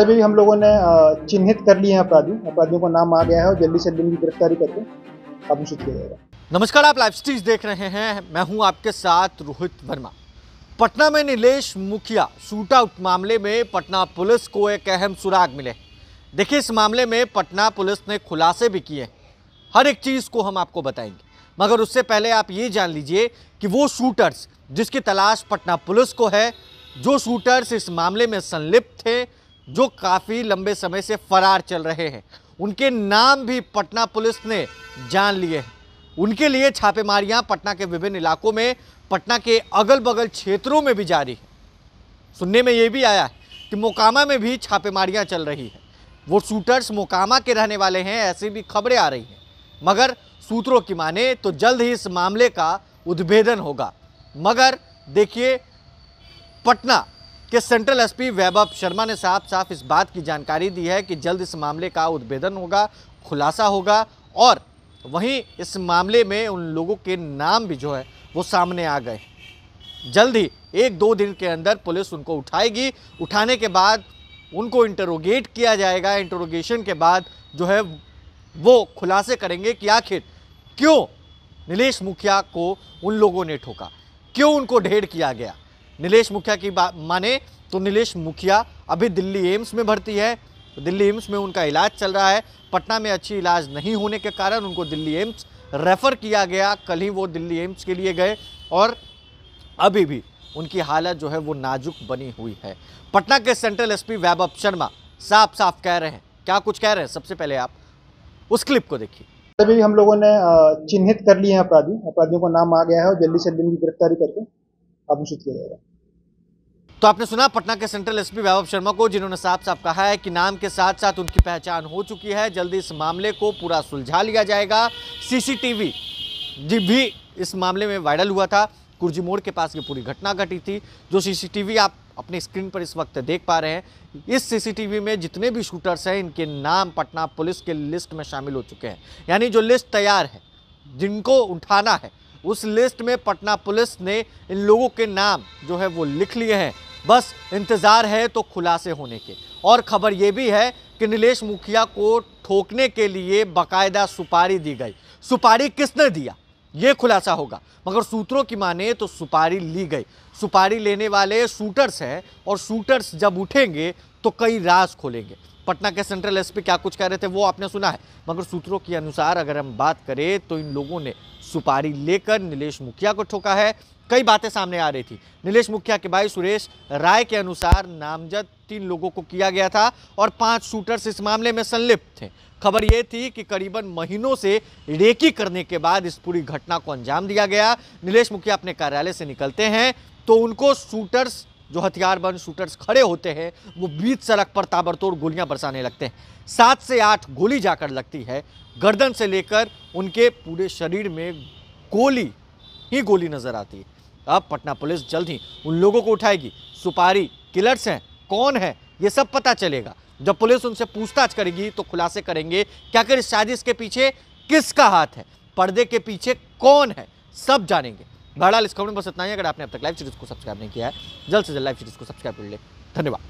सदर भी हम लोगों ने चिन्हित कर लिए हैं अपराधी अपराधियों का नाम आ गया है और जल्दी से जल्दी उनकी गिरफ्तारी करके अब अभिषित किया जाएगा नमस्कार आप लाइव स्टीज देख रहे हैं मैं हूं आपके साथ रोहित वर्मा पटना में नीलेश मुखिया शूट आउट मामले में पटना पुलिस को एक अहम सुराग मिले देखिए इस मामले में पटना पुलिस ने खुलासे भी किए हर एक चीज़ को हम आपको बताएंगे मगर उससे पहले आप ये जान लीजिए कि वो शूटर्स जिसकी तलाश पटना पुलिस को है जो शूटर्स इस मामले में संलिप्त थे जो काफ़ी लंबे समय से फरार चल रहे हैं उनके नाम भी पटना पुलिस ने जान लिए हैं उनके लिए छापेमारियां पटना के विभिन्न इलाकों में पटना के अगल बगल क्षेत्रों में भी जारी है सुनने में ये भी आया है कि मोकामा में भी छापेमारियां चल रही है वो शूटर्स मोकामा के रहने वाले हैं ऐसी भी खबरें आ रही हैं मगर सूत्रों की माने तो जल्द ही इस मामले का उद्भेदन होगा मगर देखिए पटना कि सेंट्रल एसपी वैभव शर्मा ने साफ साफ इस बात की जानकारी दी है कि जल्द इस मामले का उद्भेदन होगा खुलासा होगा और वहीं इस मामले में उन लोगों के नाम भी जो है वो सामने आ गए जल्द ही एक दो दिन के अंदर पुलिस उनको उठाएगी उठाने के बाद उनको इंटरोगेट किया जाएगा इंटरोगेशन के बाद जो है वो खुलासे करेंगे कि आखिर क्यों नीलेश मुखिया को उन लोगों ने ठोका क्यों उनको ढेर किया गया नीलेश मुखिया की बात माने तो नीलेश मुखिया अभी दिल्ली एम्स में भर्ती है दिल्ली एम्स में उनका इलाज चल रहा है पटना में अच्छी इलाज नहीं होने के कारण उनको दिल्ली एम्स रेफ़र किया गया कल ही वो दिल्ली एम्स के लिए गए और अभी भी उनकी हालत जो है वो नाजुक बनी हुई है पटना के सेंट्रल एसपी वैभव शर्मा साफ साफ कह रहे हैं क्या कुछ कह रहे हैं सबसे पहले आप उस क्लिप को देखिए अभी हम लोगों ने चिन्हित कर लिए हैं अपराधी अपराधियों का नाम आ गया है और जल्दी से जल्दी गिरफ्तारी करके आप निश्चित किया जाएगा तो आपने सुना पटना के सेंट्रल एसपी वैभव शर्मा को जिन्होंने साफ साफ कहा है कि नाम के साथ साथ उनकी पहचान हो चुकी है जल्दी इस मामले को पूरा सुलझा लिया जाएगा सीसीटीवी भी इस मामले में वायरल हुआ था कुर्जी मोड़ के पास ये पूरी घटना घटी थी जो सीसीटीवी आप अपने स्क्रीन पर इस वक्त देख पा रहे हैं इस सीसीटीवी में जितने भी शूटर्स हैं इनके नाम पटना पुलिस के लिस्ट में शामिल हो चुके हैं यानी जो लिस्ट तैयार है जिनको उठाना है उस लिस्ट में पटना पुलिस ने इन लोगों के नाम जो है वो लिख लिए हैं बस इंतज़ार है तो खुलासे होने के और खबर ये भी है कि नीलेश मुखिया को ठोकने के लिए बाकायदा सुपारी दी गई सुपारी किसने दिया ये खुलासा होगा मगर सूत्रों की माने तो सुपारी ली गई सुपारी लेने वाले शूटर्स हैं और शूटर्स जब उठेंगे तो कई राज खोलेंगे पटना के सेंट्रल एसपी क्या कुछ कह रहे थे वो आपने सुना है मगर सूत्रों के अनुसार अगर हम बात करें तो इन लोगों ने सुपारी लेकर नीलेश मुखिया को ठोका है कई बातें सामने आ रही थी नीलेश मुखिया के भाई सुरेश राय के अनुसार नामजद तीन लोगों को किया गया था और पांच शूटर्स इस मामले में संलिप्त थे खबर यह थी कि करीबन महीनों से रेकी करने के बाद इस पूरी घटना को अंजाम दिया गया नीलेश मुखिया अपने कार्यालय से निकलते हैं तो उनको शूटर्स जो हथियारबंद शूटर्स खड़े होते हैं वो बीच सड़क पर ताबड़तोड़ गोलियां बरसाने लगते हैं सात से आठ गोली जाकर लगती है गर्दन से लेकर उनके पूरे शरीर में गोली ही गोली नजर आती है अब पटना पुलिस जल्द ही उन लोगों को उठाएगी सुपारी किलर्स हैं कौन है ये सब पता चलेगा जब पुलिस उनसे पूछताछ करेगी तो खुलासे करेंगे क्या आखिर साजिश के पीछे किसका हाथ है पर्दे के पीछे कौन है सब जानेंगे बहरहाल इस खबर में बस इतना ही अगर आपने अब तक लाइव सीरीज को सब्सक्राइब नहीं किया है जल्द से जल्द लाइव सीरीज को सब्सक्राइब कर ले धन्यवाद